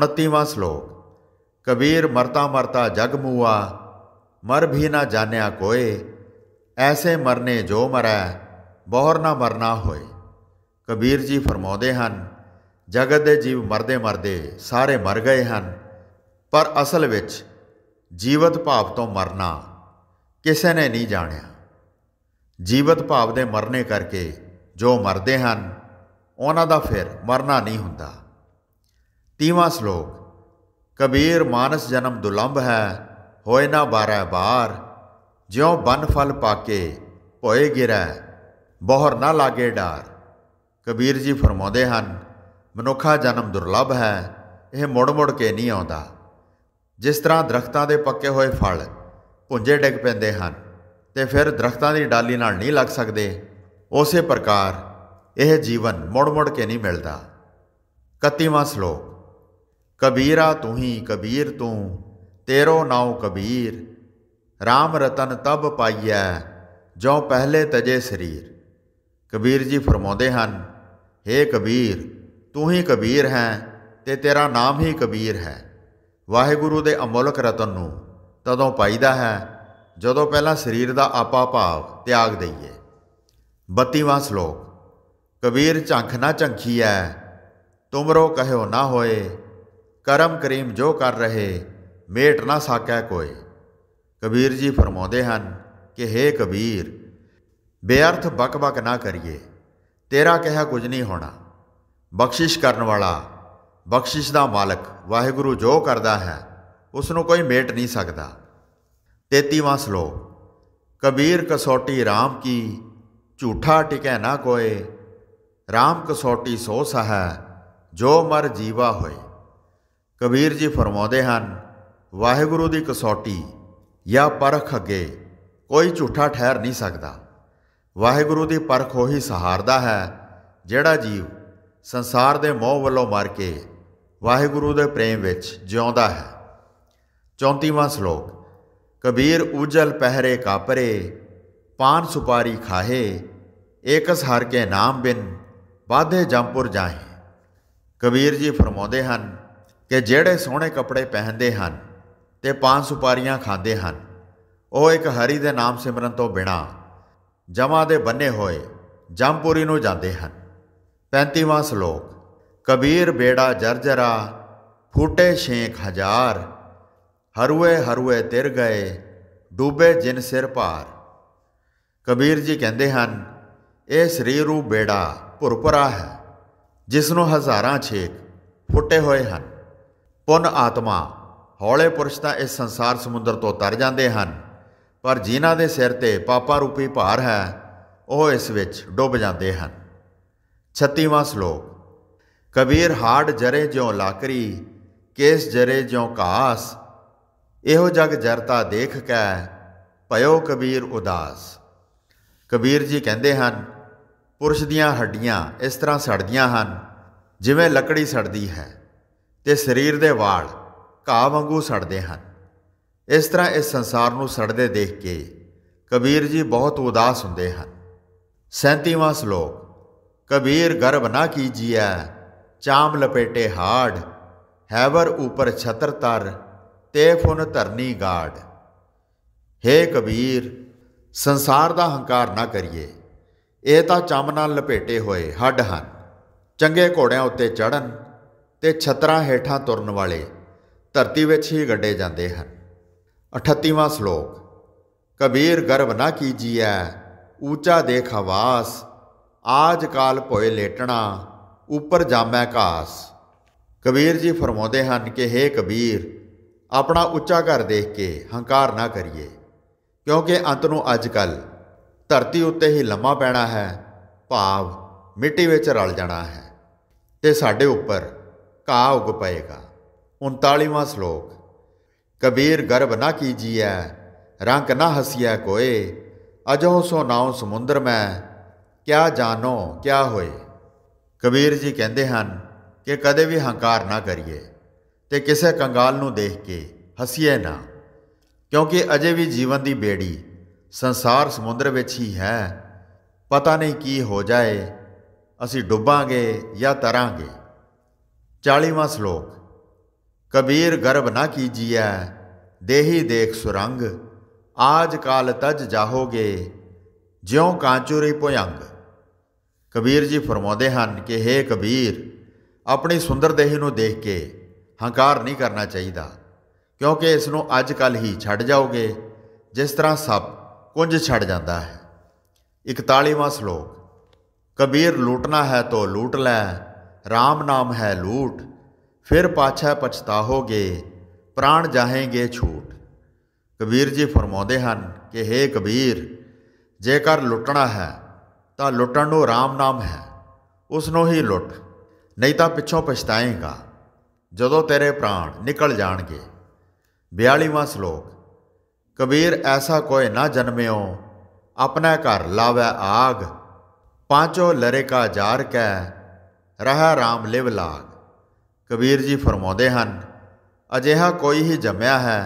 29ਵਾਂ ਸ਼ਲੋਕ ਕਬੀਰ ਮਰਤਾ ਮਰਤਾ ਜਗ ਮੂਆ ਮਰ ਵੀ ਨਾ ਜਾਣਿਆ ਕੋਏ ਐਸੇ ਮਰਨੇ ਜੋ ਮਰੈ ਬਹੁਰ ਨਾ ਮਰਨਾ ਹੋਏ ਕਬੀਰ ਜੀ ਫਰਮਾਉਂਦੇ ਹਨ ਜਗਤ ਦੇ ਜੀਵ ਮਰਦੇ ਮਰਦੇ ਸਾਰੇ ਮਰ ਗਏ ਹਨ ਪਰ ਅਸਲ ਵਿੱਚ ਜੀਵਤ ਭਾਵ ਤੋਂ ਮਰਨਾ ਕਿਸੇ ਨੇ ਨਹੀਂ ਜਾਣਿਆ ਜੀਵਤ ਭਾਵ ਦੇ ਮਰਨੇ ਕਰਕੇ ਜੋ ਮਰਦੇ ਹਨ ਉਹਨਾਂ ਦਾ ਫਿਰ ਮਰਨਾ ਨਹੀਂ ਹੁੰਦਾ ਤੀਵਾਂ ਸ਼ਲੋਕ ਕਬੀਰ ਮਾਨਸ ਜਨਮ ਦੁਲੰਭ ਹੈ ਹੋਏ ਨਾ ਬਾਰਾ ਬਾਰ ਜਿਉ ਬਨ ਫਲ ਪਾਕੇ ਭੋਏ ਗਿਰੈ ਬਹਰ ਨਾ ਲਾਗੇ ਡਾਰ ਕਬੀਰ ਜੀ ਫਰਮਾਉਂਦੇ ਹਨ ਮਨੁੱਖਾ ਜਨਮ ਦੁਰਲਭ ਹੈ ਇਹ ਮੁੜ ਮੁੜ ਕੇ ਨਹੀਂ ਆਉਂਦਾ ਜਿਸ ਤਰ੍ਹਾਂ ਦਰਖਤਾਂ ਦੇ ਪੱਕੇ ਹੋਏ ਫਲ ਭੁੰਜੇ ਡਿੱਗ ਪੈਂਦੇ ਹਨ ਤੇ ਫਿਰ ਦਰਖਤਾਂ ਦੀ ਡਾਲੀ ਨਾਲ ਨਹੀਂ ਲੱਗ ਸਕਦੇ ਉਸੇ ਪ੍ਰਕਾਰ ਇਹ ਜੀਵਨ ਮੁੜ-ਮੁੜ ਕੇ ਨਹੀਂ ਮਿਲਦਾ 31ਵਾਂ ਸ਼ਲੋਕ ਕਬੀਰਾ ਤੂੰ ਹੀ ਕਬੀਰ ਤੂੰ ਤੇਰੋ ਨਾਉ ਕਬੀਰ RAM ਰਤਨ ਤਬ ਪਾਈਐ ਜੋ ਪਹਿਲੇ ਤਜੇ ਸਰੀਰ ਕਬੀਰ ਜੀ ਫਰਮਾਉਂਦੇ ਹਨ हे ਕਬੀਰ ਤੂੰ ਹੀ ਕਬੀਰ ਹੈ ਤੇ ਤੇਰਾ ਨਾਮ ਹੀ ਕਬੀਰ ਹੈ ਵਾਹਿਗੁਰੂ ਦੇ ਅਮੋਲਕ ਰਤਨ ਨੂੰ ਤਦੋਂ ਪਾਈਦਾ ਹੈ ਜਦੋਂ ਪਹਿਲਾਂ ਸਰੀਰ ਦਾ ਆਪਾ ਭਾਵ ਤਿਆਗ ਦਈਏ 32ਵਾਂ ਸ਼ਲੋਕ ਕਬੀਰ ਝੰਖ ਨਾ ਝੰਖੀਐ ਤੁਮਰੋ ਕਹਿਓ ਨਾ ਹੋਏ ਕਰਮ ਕਰੀਮ ਜੋ ਕਰ ਰਹੇ ਮੇਟ ਨਾ ਸਾਕੈ ਕੋਈ ਕਬੀਰ ਜੀ ਫਰਮਾਉਂਦੇ ਹਨ ਕਿ हे ਕਬੀਰ ਬੇਅਰਥ ਬਕਬਕ ਨਾ ਕਰੀਏ ਤੇਰਾ ਕਹਿਆ ਕੁਝ ਨਹੀਂ ਹੋਣਾ ਬਖਸ਼ਿਸ਼ ਕਰਨ ਵਾਲਾ ਬਖਸ਼ਿਸ਼ ਦਾ ਮਾਲਕ ਵਾਹਿਗੁਰੂ ਜੋ ਕਰਦਾ ਹੈ ਉਸ ਨੂੰ ਕੋਈ ਮੇਟ ਨਹੀਂ ਸਕਦਾ 33ਵਾਂ ਸ਼ਲੋਕ ਕਬੀਰ ਕਸੌਟੀ RAM ਕੀ ਝੂਠਾ ਟਿਕੈ ਨਾ ਕੋਏ RAM ਕਸੌਟੀ ਸੋ ਸਹ ਜੋ ਮਰ ਜੀਵਾ ਹੋਏ ਕਬੀਰ ਜੀ ਫਰਮਾਉਂਦੇ ਹਨ ਵਾਹਿਗੁਰੂ ਦੀ ਕਸੌਟੀ ਜਾਂ ਪਰਖ ਅਗੇ ਕੋਈ ਝੂਠਾ ਠਹਿਰ ਨਹੀਂ ਸਕਦਾ ਵਾਹਿਗੁਰੂ ਦੀ ਪਰਖ ਉਹੀ ਸਹਾਰਦਾ ਹੈ ਜਿਹੜਾ ਜੀਵ ਸੰਸਾਰ ਦੇ ਮੋਹ ਵੱਲੋਂ ਮਰ ਕੇ ਵਾਹਿਗੁਰੂ ਦੇ ਪ੍ਰੇਮ ਵਿੱਚ ਜਿਉਂਦਾ ਹੈ 34ਵਾਂ ਸ਼ਲੋਕ ਕਬੀਰ ਉਜਲ ਪਹਿਰੇ ਕਾਪਰੇ ਪਾਨ ਸੁਪਾਰੀ ਖਾਹੇ ਏਕਸ ਹਰ ਕੇ ਨਾਮ ਬਿਨ ਬਾਧੇ ਜੰਪੁਰ ਜਾਹੇ ਕਬੀਰ ਜੀ ਫਰਮਾਉਂਦੇ ਹਨ ਕਿ ਜਿਹੜੇ ਸੋਹਣੇ ਕੱਪੜੇ ਪਹਿਨਦੇ ਹਨ ਤੇ ਪਾਨ ਸੁਪਾਰੀਆਂ ਖਾਂਦੇ ਹਨ ਉਹ ਇੱਕ ਹਰੀ ਦੇ ਨਾਮ ਸਿਮਰਨ ਤੋਂ ਬਿਨਾ ਜਮਾ ਦੇ ਬੰਨੇ ਹੋਏ ਜੰਪੁਰੀ ਨੂੰ ਜਾਂਦੇ ਹਨ 35ਵਾਂ ਸ਼ਲੋਕ ਕਬੀਰ ਬੇੜਾ ਜਰਜਰਾ ਫੂਟੇ ਸ਼ੇਖ ਹਜ਼ਾਰ ਹਰੂਏ ਹਰੂਏ ਤਿਰ ਗਏ ਡੂਬੇ ਜਿਨ ਸਿਰ ਭਾਰ ਕਬੀਰ ਜੀ ਕਹਿੰਦੇ ਹਨ ਇਹ ਸਰੀਰ ਰੂ ਬੇੜਾ ਭੁਰਪਰਾ ਹੈ ਜਿਸ ਨੂੰ ਹਜ਼ਾਰਾਂ ਛੇਕ ਫੁੱਟੇ ਹੋਏ ਹਨ ਪੁੰਨ ਆਤਮਾ ਹੌਲੇ ਪੁਰਸ਼ ਤਾਂ ਇਸ ਸੰਸਾਰ ਸਮੁੰਦਰ ਤੋਂ ਤਰ ਜਾਂਦੇ ਹਨ ਪਰ ਜਿਨ੍ਹਾਂ ਦੇ ਸਿਰ ਤੇ ਪਾਪਾ ਰੂਪੀ ਭਾਰ ਹੈ ਉਹ ਇਸ ਵਿੱਚ ਡੁੱਬ ਜਾਂਦੇ ਹਨ 36ਵਾਂ ਸ਼ਲੋਕ ਕਬੀਰ ਹਾੜ ਜਰੇ ਜਿਉ ਲਾਕਰੀ ਕੇਸ ਜਰੇ ਜਿਉ ਕਾਸ ਇਹੋ ਜਗ ਜਰਤਾ ਦੇਖ ਕੇ ਭਇਓ ਕਬੀਰ ਉਦਾਸ ਕਬੀਰ ਜੀ ਕਹਿੰਦੇ ਹਨ ਪੁਰਸ਼ ਦੀਆਂ ਹੱਡੀਆਂ ਇਸ ਤਰ੍ਹਾਂ ਸੜਦੀਆਂ ਹਨ ਜਿਵੇਂ ਲੱਕੜੀ ਸੜਦੀ ਹੈ ਤੇ ਸਰੀਰ ਦੇ ਵਾਲ ਘਾਹ ਵਾਂਗੂ ਸੜਦੇ ਹਨ ਇਸ ਤਰ੍ਹਾਂ ਇਸ ਸੰਸਾਰ ਨੂੰ ਸੜਦੇ ਦੇਖ ਕੇ ਕਬੀਰ ਜੀ ਬਹੁਤ ਉਦਾਸ ਹੁੰਦੇ ਹਨ 37ਵਾਂ ਸ਼ਲੋਕ ਕਬੀਰ ਗਰਭ ਨਾ ਕੀਜੀਐ ਚਾਮ ਲਪੇਟੇ ਹਾੜ ਹੈਵਰ ਉਪਰ ਛਤਰ ਤਰ ਤੇ ਫੁਨ ਧਰਨੀ ਗਾੜ ਹੇ ਕਬੀਰ ਸੰਸਾਰ ਦਾ ਹੰਕਾਰ ਨਾ ਕਰੀਏ ਇਹ ਤਾਂ ਚਮ ਨਾਲ ਲਪੇਟੇ ਹੋਏ ਹੱਡ ਹਨ ਚੰਗੇ ਘੋੜਿਆਂ ਉੱਤੇ ਚੜਨ ਤੇ ਛਤਰਾਂ ਹੇਠਾਂ ਤੁਰਨ ਵਾਲੇ ਧਰਤੀ ਵਿੱਚ ਹੀ ਗੱਡੇ ਜਾਂਦੇ ਹਨ 38ਵਾਂ ਸ਼ਲੋਕ ਕਬੀਰ ਗਰਵ ਨਾ ਕੀਜੀਐ ਊਚਾ ਦੇਖ ਆਵਾਸ ਆਜ ਕਾਲ ਭੋਏ ਲੇਟਣਾ ਉੱਪਰ ਜਾਮੈ ਘਾਸ ਕਬੀਰ ਜੀ ਫਰਮਾਉਂਦੇ ਹਨ ਕਿ हे ਕਬੀਰ ਆਪਣਾ ਉੱਚਾ ਘਰ ਦੇਖ ਕੇ ਹੰਕਾਰ ਨਾ ਕਰੀਏ ਕਿਉਂਕਿ ਅੰਤ ਨੂੰ ਅੱਜ ਕੱਲ ਧਰਤੀ ਉੱਤੇ ਹੀ ਲੰਮਾ ਪੈਣਾ ਹੈ ਭਾਵ ਮਿੱਟੀ ਵਿੱਚ ਰਲ ਜਾਣਾ ਹੈ ਤੇ ਸਾਡੇ ਉੱਪਰ ਕਾ ਉਗ ਪਏਗਾ 39ਵਾਂ ਸ਼ਲੋਕ ਕਬੀਰ ਗਰਬ ਨਾ ਕੀਜੀਐ ਰੰਗ ਨਾ ਹਸੀਐ ਕੋਏ ਅਜੋ ਸੋ ਨਾਉ ਸਮੁੰਦਰ ਮੈਂ ਕਿਆ ਜਾਨੋ ਕਿਆ ਹੋਏ ਕਬੀਰ ਜੀ ਕਹਿੰਦੇ ਹਨ ਕਿ ਕਦੇ ਵੀ ਹੰਕਾਰ ਨਾ ਕਰੀਏ ਤੇ ਕਿਸੇ ਕੰਗਾਲ ਨੂੰ ਦੇਖ ਕੇ ਹਸੀਏ ਨਾ ਕਿਉਂਕਿ ਅਜੇ ਵੀ ਜੀਵਨ ਦੀ ਬੇੜੀ ਸੰਸਾਰ ਸਮੁੰਦਰ ਵਿੱਚ ਹੀ ਹੈ ਪਤਾ ਨਹੀਂ ਕੀ ਹੋ ਜਾਏ ਅਸੀਂ ਡੁੱਬਾਂਗੇ ਜਾਂ ਤਰਾਂਗੇ 40ਵਾਂ ਸ਼ਲੋਕ ਕਬੀਰ ਗਰਬ ਨਾ ਕੀਜੀਐ ਦੇਹੀ ਦੇਖ ਸੁਰੰਗ ਆਜ ਕਾਲ ਤਜ ਜਾਹੋਗੇ ਜਿਉ ਕਾਂਚੂਰੀ ਭੁਯੰਗ ਕਬੀਰ ਜੀ ਫਰਮਾਉਂਦੇ ਹਨ ਕਿ हे ਕਬੀਰ ਆਪਣੀ ਸੁੰਦਰ ਦੇਹ ਨੂੰ ਦੇਖ ਕੇ ਹੰਕਾਰ ਨਹੀਂ ਕਰਨਾ ਚਾਹੀਦਾ ਕਿਉਂਕਿ ਇਸ ਨੂੰ ਅੱਜ ਕੱਲ ਹੀ ਛੱਡ ਜਾਓਗੇ ਜਿਸ ਤਰ੍ਹਾਂ ਸੱਪ ਕੁੰਝ ਛੱਡ ਜਾਂਦਾ ਹੈ 41ਵਾਂ ਸ਼ਲੋਕ ਕਬੀਰ ਲੂਟਣਾ ਹੈ ਤੋ ਲੂਟ ਲੈ RAM ਨਾਮ ਹੈ ਲੂਟ ਫਿਰ ਪਾਛਾ ਪਛਤਾਹੋਗੇ ਪ੍ਰਾਣ ਜਾਹੇਗੇ ਛੂਟ ਕਬੀਰ ਜੀ ਫਰਮਾਉਂਦੇ ਹਨ ਕਿ हे ਕਬੀਰ ਜੇਕਰ ਲੁੱਟਣਾ ਹੈ ਤਾਂ ਲੁੱਟਣ ਨੂੰ ਰਾਮ ਨਾਮ ਹੈ ਉਸ ਨੂੰ ਹੀ ਲੁੱਟ ਨਹੀਂ ਤਾਂ ਪਿੱਛੋਂ ਪਛਤਾਏਗਾ ਜਦੋਂ ਤੇਰੇ ਪ੍ਰਾਣ ਨਿਕਲ ਜਾਣਗੇ 42ਵਾਂ ਸ਼ਲੋਕ ਕਬੀਰ ਐਸਾ ਕੋਈ ਨਾ ਜਨਮਿਓ ਆਪਣਾ ਘਰ ਲਾਵੇ ਆਗ ਪਾਂਚੋ ਕਾ ਜਾਰ ਕੈ ਰਹਾ RAM ਲਿਵ ਲਾਗ ਕਬੀਰ ਜੀ ਫਰਮਾਉਂਦੇ ਹਨ ਅਜਿਹਾ ਕੋਈ ਹੀ ਜੰਮਿਆ ਹੈ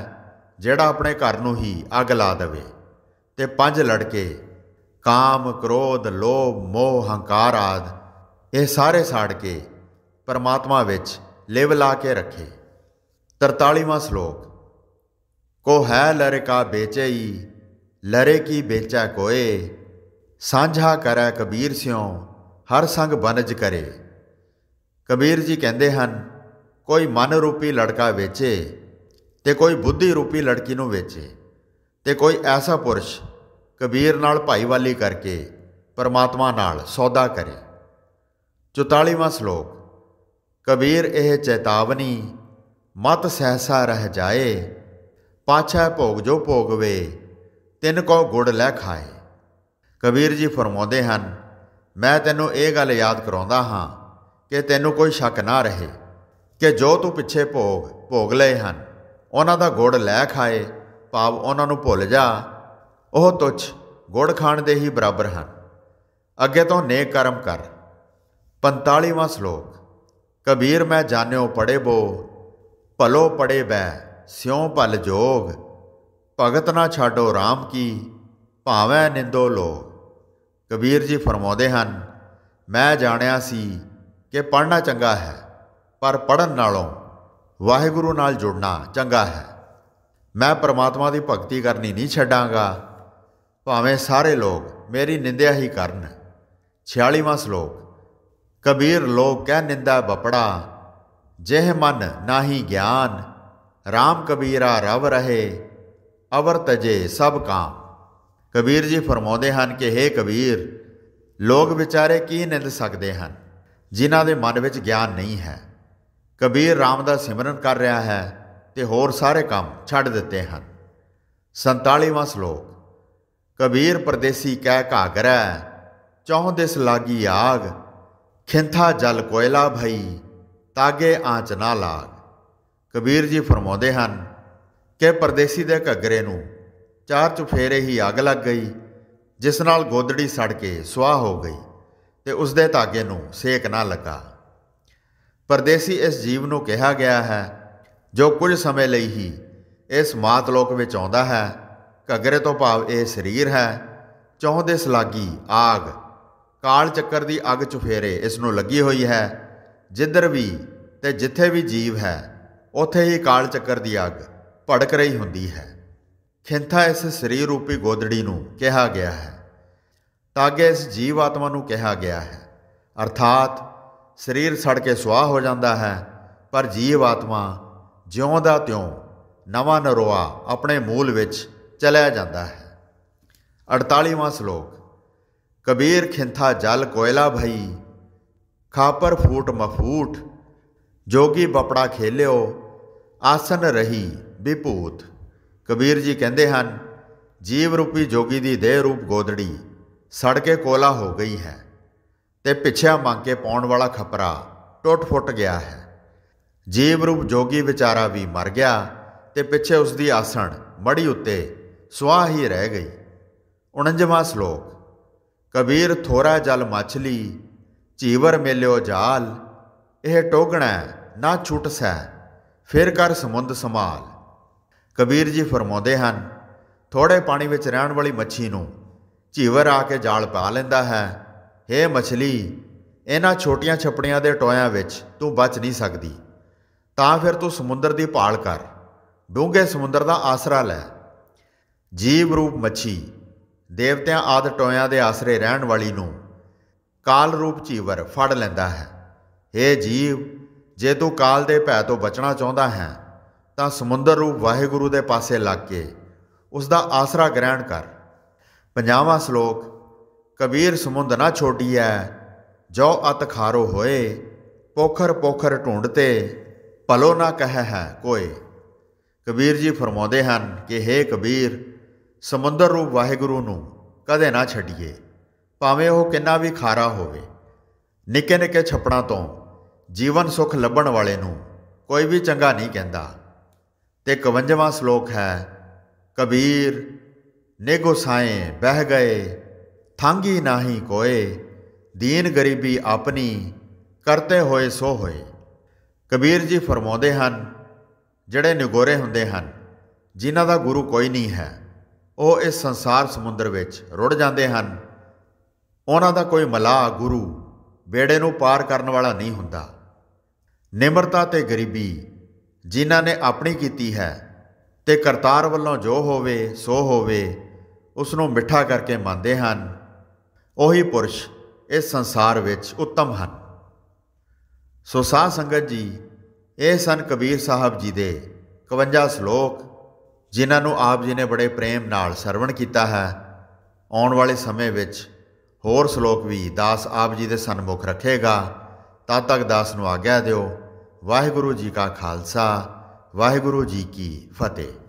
ਜਿਹੜਾ ਆਪਣੇ ਘਰ ਨੂੰ ਹੀ ਅੱਗ ਲਾ ਦੇਵੇ ਤੇ ਪੰਜ ਲੜਕੇ ਕਾਮ ਕ੍ਰੋਧ ਲੋਭ ਮੋਹ ਹੰਕਾਰ ਆਦ ਇਹ ਸਾਰੇ ਸਾੜ ਕੇ ਪਰਮਾਤਮਾ ਵਿੱਚ ਲਿਵ ਲਾ ਕੇ ਰੱਖੇ 43ਵਾਂ ਸ਼ਲੋਕ ਕੋ ਹੈ ਲਰੇ ਕਾ ਬੇਚਈ ਲਰੇ ਕੀ ਬੇਚਾ ਕੋਏ ਸਾਂਝਾ ਕਰੈ ਕਬੀਰ ਸਿਉ ਹਰ ਸੰਗ ਬਨਜ ਕਰੇ ਕਬੀਰ ਜੀ ਕਹਿੰਦੇ ਹਨ ਕੋਈ ਮਨ ਰੂਪੀ ਲੜਕਾ ਵੇਚੇ ਤੇ ਕੋਈ ਬੁੱਧੀ ਰੂਪੀ ਲੜਕੀ ਨੂੰ ਵੇਚੇ ਤੇ ਕੋਈ ਐਸਾ ਪੁਰਸ਼ ਕਬੀਰ ਨਾਲ ਭਾਈਵਾਲੀ ਕਰਕੇ ਪਰਮਾਤਮਾ ਨਾਲ ਸੌਦਾ ਕਰੇ 44ਵਾਂ ਸ਼ਲੋਕ ਕਬੀਰ ਇਹ ਚੇਤਾਵਨੀ ਮਤ ਸਹਸਾ ਰਹਿ ਜਾਏ ਪਾਛਾ ਭੋਗ ਜੋ ਭੋਗਵੇ ਤਿੰਨ ਕੋ ਗੁੜ ਲੈ ਖਾਏ ਕਬੀਰ ਜੀ ਫਰਮਾਉਂਦੇ ਹਨ ਮੈਂ ਤੈਨੂੰ ਇਹ ਗੱਲ ਯਾਦ ਕਰਾਉਂਦਾ ਹਾਂ ਕਿ ਤੈਨੂੰ ਕੋਈ ਸ਼ੱਕ ਨਾ ਰਹੇ ਕਿ ਜੋ ਤੂੰ ਪਿੱਛੇ ਭੋਗ ਭੋਗ ਲਏ ਹਨ ਉਹਨਾਂ ਦਾ ਗੁੜ ਲੈ ਖਾਏ ਭਾਵ ਉਹਨਾਂ ਨੂੰ ਭੁੱਲ ਜਾ ਉਹ ਤੁਛ ਗੁੜ ਖਾਣ ਦੇ ਹੀ ਬਰਾਬਰ ਹਨ ਅੱਗੇ ਤੋਂ ਨੇਕ ਕਰਮ ਕਰ 45ਵਾਂ ਸ਼ਲੋਕ ਕਬੀਰ ਮੈਂ ਜਾਣਿਓ ਪੜੇ ਬੋ ਭਲੋ ਪੜੇ ਬੈ ਸਿਉ ਭਲ ਜੋਗ ਭਗਤ ਨਾ ਛਾਡੋ RAM ਕੀ ਭਾਵੇਂ ਨਿੰਦੋ ਲੋ ਕਬੀਰ ਜੀ ਫਰਮਾਉਂਦੇ ਹਨ ਮੈਂ ਜਾਣਿਆ ਸੀ ਕਿ ਪੜਨਾ ਚੰਗਾ ਹੈ ਪਰ ਪੜਨ ਨਾਲੋਂ ਵਾਹਿਗੁਰੂ ਨਾਲ ਜੁੜਨਾ ਚੰਗਾ ਹੈ ਮੈਂ ਪਰਮਾਤਮਾ ਦੀ ਭਗਤੀ ਕਰਨੀ ਨਹੀਂ ਛੱਡਾਂਗਾ ਭਾਵੇਂ ਸਾਰੇ ਲੋਕ ਮੇਰੀ ਨਿੰਦਿਆ ਹੀ ਕਰਨ 46ਵਾਂ ਸ਼ਲੋਕ ਕਬੀਰ ਲੋਕ ਕਹਿ ਨਿੰਦਾ ਬਪੜਾ ਜਿਹ ਮਨ ਨਾਹੀ ਗਿਆਨ RAM ਕਬੀਰਾ ਰਵ ਰਹੇ ਅਵਰ ਤਜੇ ਸਭ ਕਾ ਕਬੀਰ ਜੀ ਫਰਮਾਉਂਦੇ ਹਨ ਕਿ हे ਕਬੀਰ ਲੋਕ ਵਿਚਾਰੇ ਕੀ ਨਿੰਦ ਸਕਦੇ ਹਨ ਜਿਨ੍ਹਾਂ ਦੇ ਮਨ ਵਿੱਚ ਗਿਆਨ ਨਹੀਂ ਹੈ ਕਬੀਰ RAM ਦਾ ਸਿਮਰਨ ਕਰ ਰਿਹਾ ਹੈ ਤੇ ਹੋਰ ਸਾਰੇ ਕੰਮ ਛੱਡ ਦਿੱਤੇ ਹਨ 47ਵਾਂ ਸ਼ਲੋਕ ਕਬੀਰ ਪਰਦੇਸੀ ਕਹਿ ਘਾਗਰਾ ਚੌਂ ਦਿਸ ਲਾਗੀ ਆਗ ਖਿੰਥਾ ਜਲ ਕੋਇਲਾ ਭਈ ਤਾਗੇ ਆਂਚ ਨਾ ਲਾਗ ਕਬੀਰ ਜੀ ਫਰਮਾਉਂਦੇ ਹਨ ਕਿ ਪਰਦੇਸੀ ਦੇ ਘਗਰੇ ਨੂੰ ਚਾਰ ਚੁਫੇਰੇ ਹੀ ਅੱਗ ਲੱਗ ਗਈ ਜਿਸ ਨਾਲ ਗੋਦੜੀ ਸੜ ਕੇ ਸੁਆਹ ਹੋ ਗਈ ਤੇ ਉਸ ਦੇ ਧਾਗੇ ਨੂੰ ਸੇਕ ਨਾ ਲੱਗਾ ਪਰਦੇਸੀ ਇਸ ਜੀਵ ਨੂੰ ਕਿਹਾ ਗਿਆ ਹੈ ਜੋ ਕੁਝ ਸਮੇਂ ਲਈ ਹੀ ਇਸ ਮਾਤ ਲੋਕ ਵਿੱਚ ਆਉਂਦਾ ਹੈ ਘਗਰੇ ਤੋਂ ਭਾਵ ਇਹ ਸਰੀਰ ਹੈ ਚੌਹ ਦੇ ਸਲਾਗੀ ਆਗ ਕਾਲ ਚੱਕਰ ਦੀ ਅੱਗ ਫੇਰੇ ਇਸ ਨੂੰ ਲੱਗੀ ਹੋਈ ਹੈ ਜਿੱਧਰ ਵੀ ਤੇ ਜਿੱਥੇ ਵੀ ਜੀਵ ਹੈ ਉਥੇ ਹੀ ਕਾਲ ਚੱਕਰ ਦੀ ਅੱਗ ਭੜਕ ਰਹੀ ਹੁੰਦੀ ਹੈ ਖਿੰਥਾ ਇਸ ਸਰੀਰ ਰੂਪੀ ਗੋਦੜੀ ਨੂੰ ਕਿਹਾ ਗਿਆ ਹੈ ਤਾਗੇ ਇਸ ਜੀਵ ਆਤਮਾ ਨੂੰ ਕਿਹਾ ਗਿਆ ਹੈ ਅਰਥਾਤ ਸਰੀਰ ਸੜ ਕੇ ਸੁਆਹ ਹੋ ਜਾਂਦਾ ਹੈ ਪਰ ਜੀਵ ਆਤਮਾ ਜਿਉਂ ਦਾ ਤਿਉਂ ਨਵਾਂ ਨਰਵਾ ਆਪਣੇ ਮੂਲ ਵਿੱਚ ਚਲਿਆ ਜਾਂਦਾ ਹੈ 48ਵਾਂ ਸ਼ਲੋਕ ਕਬੀਰ ਖਿੰਥਾ ਜਲ ਕੋਇਲਾ ਭਈ ਖਾਪਰ ਫੂਟ ਮਫੂਟ ਜੋਗੀ ਬਪੜਾ ਖੇਲਿਓ ਆਸਨ ਰਹੀ ਵਿਪੂਤ ਕਬੀਰ ਜੀ ਕਹਿੰਦੇ ਹਨ ਜੀਵ ਰੂਪੀ ਜੋਗੀ ਦੀ ਦੇਹ ਰੂਪ ਗੋਦੜੀ ਸੜ ਕੇ ਕੋਲਾ ਹੋ ਗਈ ਹੈ ਤੇ ਪਿੱਛਿਆ ਮੰਗ ਕੇ ਪਾਉਣ ਵਾਲਾ ਖਪਰਾ ਟੁੱਟ ਫੁੱਟ ਗਿਆ ਹੈ ਜੀਵ ਰੂਪ ਜੋਗੀ ਵਿਚਾਰਾ ਵੀ ਮਰ ਗਿਆ ਤੇ ਪਿੱਛੇ ਉਸ ਦੀ ਆਸਣ ਮੜੀ ਉੱਤੇ ਸਵਾਹ ਹੀ ਰਹਿ ਗਈ 49ਵਾਂ ਸ਼ਲੋਕ ਕਬੀਰ ਥੋਰਾ ਜਲ ਮਛਲੀ ਝੀਵਰ ਮੇਲਿਓ ਜਾਲ ਇਹ ਟੋਗਣਾ ਨਾ ਛੁੱਟਸੈ ਫਿਰ ਕਰ ਸਮੁੰਦ ਸੰਭਾਲ ਕਬੀਰ ਜੀ ਫਰਮਾਉਂਦੇ ਹਨ ਥੋੜੇ ਪਾਣੀ ਵਿੱਚ ਰਹਿਣ ਵਾਲੀ ਮੱਛੀ ਨੂੰ ਝੀਵਰ ਆ ਕੇ ਜਾਲ ਪਾ ਲੈਂਦਾ ਹੈ हे ਮਛਲੀ ਇਹਨਾਂ ਛੋਟੀਆਂ ਛਪੜੀਆਂ ਦੇ ਟੋਇਆਂ ਵਿੱਚ ਤੂੰ ਬਚ ਨਹੀਂ ਸਕਦੀ ਤਾਂ ਫਿਰ ਤੂੰ ਸਮੁੰਦਰ ਦੀ ਭਾਲ ਕਰ ਡੂੰਘੇ ਸਮੁੰਦਰ ਦਾ ਆਸਰਾ ਲੈ ਜੀਵ ਰੂਪ ਮੱਛੀ ਦੇਵਤਿਆਂ ਆਦ ਟੋਇਆਂ ਦੇ ਆਸਰੇ ਰਹਿਣ ਵਾਲੀ ਨੂੰ ਕਾਲ ਰੂਪ ਚੀਵਰ ਫੜ ਲੈਂਦਾ ਹੈ हे ਜੀਵ ਜੇ ਤੂੰ ਕਾਲ ਦੇ ਭੈ ਤੋਂ ਬਚਣਾ ਚਾਹੁੰਦਾ ਹੈ ਤਾਂ ਸਮੁੰਦਰ ਰੂਪ ਵਾਹਿਗੁਰੂ ਦੇ ਪਾਸੇ ਲੱਗ ਕੇ ਉਸ ਦਾ ਆਸਰਾ ਗ੍ਰਹਿਣ ਕਰ ਪੰਜਾਵਾਂ ਸ਼ਲੋਕ ਕਬੀਰ ਸਮੁੰਦ ਨਾ ਛੋਟੀਐ ਜੋ ਅਤ ਖਾਰੋ ਹੋਏ ਪੋਖਰ ਪੋਖਰ ਢੂੰਡਤੇ ਭਲੋ ਨਾ ਕਹੈ ਹੈ ਕੋਏ ਕਬੀਰ ਜੀ ਫਰਮਾਉਂਦੇ ਹਨ ਕਿ हे ਕਬੀਰ ਸਮੁੰਦਰ ਰੂਪ ਵਾਹਿਗੁਰੂ ਨੂੰ ਕਦੇ ਨਾ ਛੱਡੀਏ ਭਾਵੇਂ ਉਹ ਕਿੰਨਾ ਵੀ ਖਾਰਾ ਹੋਵੇ ਨਿੱਕੇ ਨਿੱਕੇ ਛਪੜਾਂ ਤੋਂ ਜੀਵਨ ਸੁਖ ਲੱਭਣ ਵਾਲੇ ਨੂੰ ਕੋਈ ਵੀ ਚੰਗਾ ਨਹੀਂ ਕਹਿੰਦਾ ਤੇ 51ਵਾਂ ਸ਼ਲੋਕ ਹੈ ਕਬੀਰ ਨੇਗੋ ਸਾਏ ਬਹਿ ਗਏ ਥਾਂਗੀ ਨਹੀਂ ਕੋਏ ਦੀਨ ਗਰੀਬੀ ਆਪਣੀ ਕਰਤੇ ਹੋਏ ਸੋ ਹੋਏ ਕਬੀਰ ਜੀ ਫਰਮਾਉਂਦੇ ਹਨ ਜਿਹੜੇ ਨਿਗੋਰੇ ਹੁੰਦੇ ਹਨ ਜਿਨ੍ਹਾਂ ਦਾ ਗੁਰੂ ਕੋਈ ਨਹੀਂ ਹੈ ਉਹ ਇਸ ਸੰਸਾਰ ਸਮੁੰਦਰ ਵਿੱਚ ਰੁੜ ਜਾਂਦੇ ਹਨ ਉਹਨਾਂ ਦਾ ਕੋਈ ਮਲਾਹ ਗੁਰੂ ਬੇੜੇ ਨੂੰ ਪਾਰ ਕਰਨ ਵਾਲਾ ਨਹੀਂ ਹੁੰਦਾ ਨਿਮਰਤਾ ਤੇ ਗਰੀਬੀ ਜਿਨ੍ਹਾਂ ਨੇ ਆਪਣੀ ਕੀਤੀ ਹੈ ਤੇ ਕਰਤਾਰ ਵੱਲੋਂ ਜੋ ਹੋਵੇ ਸੋ ਹੋਵੇ ਉਸ ਨੂੰ ਮਿੱਠਾ ਕਰਕੇ ਮੰਨਦੇ ਹਨ ਉਹੀ ਪੁਰਸ਼ ਇਸ ਸੰਸਾਰ ਵਿੱਚ ਉੱਤਮ ਹਨ ਸੋ ਸਾਧ ਸੰਗਤ ਜੀ ਇਹ ਸਨ ਕਬੀਰ ਸਾਹਿਬ ਜੀ ਦੇ 51 ਸ਼ਲੋਕ ਜਿਨ੍ਹਾਂ ਨੂੰ ਆਪ ਜੀ ਨੇ ਬੜੇ ਪ੍ਰੇਮ ਨਾਲ ਸਰਵਣ ਕੀਤਾ ਹੈ ਆਉਣ ਵਾਲੇ ਸਮੇਂ ਵਿੱਚ ਹੋਰ ਸ਼ਲੋਕ ਵੀ ਦਾਸ ਆਪ ਜੀ ਦੇ ਸਨਮੁਖ ਰੱਖੇਗਾ ਤਦ ਤੱਕ ਦਾਸ ਨੂੰ ਆਗਿਆ ਦਿਓ ਵਾਹਿਗੁਰੂ ਜੀ ਕਾ ਖਾਲਸਾ ਵਾਹਿਗੁਰੂ ਜੀ ਕੀ ਫਤਿਹ